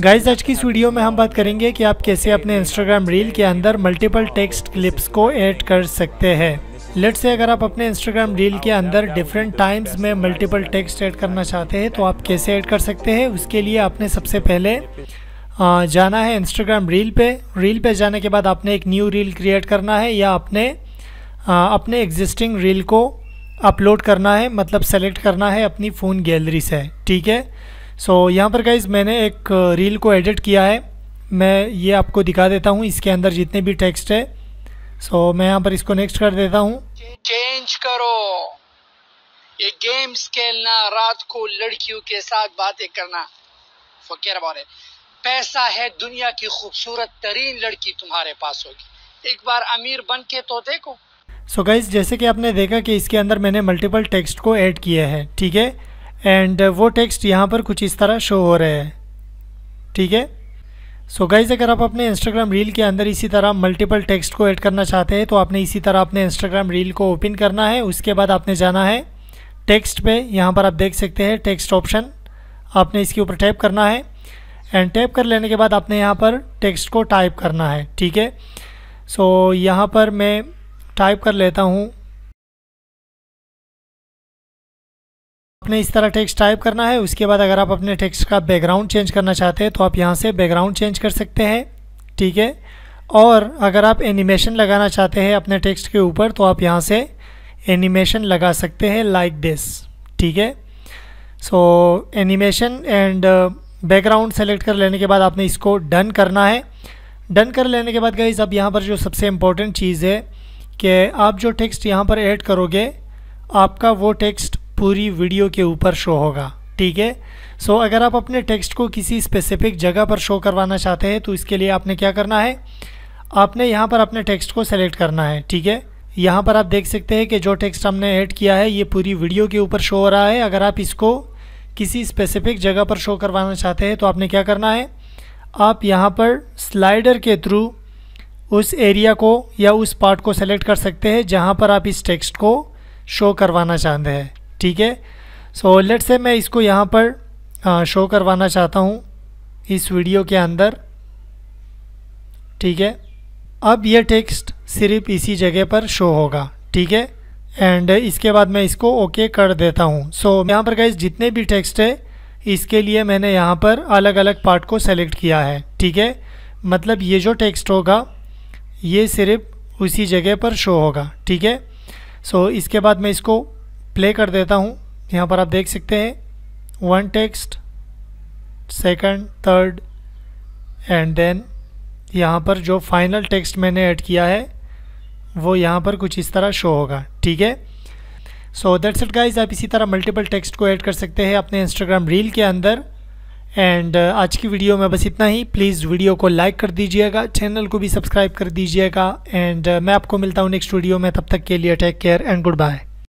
guys आज की इस वीडियो में हम बात करेंगे कि आप कैसे अपने इंस्टाग्राम रील के अंदर मल्टीपल टेक्स्ट क्लिप्स को ऐड कर सकते हैं लेट से अगर आप अपने इंस्टाग्राम रील के अंदर डिफरेंट टाइम्स में मल्टीपल टेक्स्ट ऐड करना चाहते हैं तो आप कैसे ऐड कर सकते हैं उसके लिए आपने सबसे पहले जाना है इंस्टाग्राम रील पे रील पे जाने के बाद आपने एक न्यू रील क्रिएट करना है या अपने अपने एग्जिस्टिंग रील को अपलोड करना है मतलब सेलेक्ट करना है अपनी फ़ोन गैलरी से ठीक है सो so, यहाँ पर गाइज मैंने एक रील uh, को एडिट किया है मैं ये आपको दिखा देता हूँ इसके अंदर जितने भी टेक्स्ट है सो so, मैं यहाँ पर इसको नेक्स्ट कर देता हूँ चेंज करो ये गेम्स खेलना रात को लड़कियों के साथ बातें करना फकीर बारे पैसा है दुनिया की खूबसूरत तरीन लड़की तुम्हारे पास होगी एक बार अमीर बन के तो देखो सो so गाइज जैसे कि आपने देखा कि इसके अंदर मैंने मल्टीपल टेक्स्ट को ऐड किया है ठीक है एंड uh, वो टेक्स्ट यहाँ पर कुछ इस तरह शो हो रहे हैं ठीक है सो गाइज अगर आप अपने इंस्टाग्राम रील के अंदर इसी तरह मल्टीपल टेक्स्ट को ऐड करना चाहते हैं तो आपने इसी तरह अपने इंस्टाग्राम रील को ओपन करना है उसके बाद आपने जाना है टेक्स्ट पे यहाँ पर आप देख सकते हैं टेक्स्ट ऑप्शन आपने इसके ऊपर टैप करना है एंड टैप कर लेने के बाद आपने यहाँ पर टेक्स्ट को टाइप करना है ठीक है सो यहाँ पर मैं टाइप कर लेता हूँ आपने इस तरह टेक्स्ट टाइप करना है उसके बाद अगर आप अपने टेक्स्ट का बैकग्राउंड चेंज करना चाहते हैं तो आप यहाँ से बैकग्राउंड चेंज कर सकते हैं ठीक है और अगर आप एनिमेशन लगाना चाहते हैं अपने टेक्स्ट के ऊपर तो आप यहाँ से एनिमेशन लगा सकते हैं लाइक दिस ठीक है so animation and background select कर लेने के बाद आपने इसको डन करना है डन कर लेने के बाद गई अब यहाँ पर जो सबसे इम्पोर्टेंट चीज़ है कि आप जो टेक्स्ट यहाँ पर ऐड करोगे आपका वो टेक्स्ट पूरी वीडियो के ऊपर शो होगा ठीक है सो अगर आप अपने टेक्स्ट को किसी स्पेसिफिक जगह पर शो करवाना चाहते हैं तो इसके लिए आपने क्या करना है आपने यहाँ पर अपने टेक्स्ट को सेलेक्ट करना है ठीक है यहाँ पर आप देख सकते हैं कि जो टेक्स्ट हमने ऐड किया है ये पूरी वीडियो के ऊपर शो हो रहा है अगर आप इसको किसी स्पेसिफिक जगह पर शो करवाना चाहते हैं तो आपने क्या करना है आप यहाँ पर स्लाइडर के थ्रू उस एरिया को या उस पार्ट को सेलेक्ट कर सकते हैं जहाँ पर आप इस टेक्स्ट को शो करवाना चाहते हैं ठीक है सो लेट से मैं इसको यहाँ पर शो करवाना चाहता हूँ इस वीडियो के अंदर ठीक है अब यह टेक्स्ट सिर्फ इसी जगह पर शो होगा ठीक है एंड इसके बाद मैं इसको ओके okay कर देता हूँ सो so, यहाँ पर गए जितने भी टेक्स्ट है इसके लिए मैंने यहाँ पर अलग अलग पार्ट को सेलेक्ट किया है ठीक है मतलब ये जो टेक्स्ट होगा ये सिर्फ उसी जगह पर शो होगा ठीक है सो so, इसके बाद मैं इसको प्ले कर देता हूँ यहाँ पर आप देख सकते हैं one text second, third and then यहाँ पर जो फाइनल टेक्स्ट मैंने ऐड किया है वो यहाँ पर कुछ इस तरह शो होगा ठीक है सो दैट्स इट गाइज आप इसी तरह मल्टीपल टेक्स्ट को ऐड कर सकते हैं अपने इंस्टाग्राम रील के अंदर एंड uh, आज की वीडियो में बस इतना ही प्लीज़ वीडियो को लाइक कर दीजिएगा चैनल को भी सब्सक्राइब कर दीजिएगा एंड uh, मैं आपको मिलता हूँ नेक्स्ट वीडियो में तब तक के लिए take care and good bye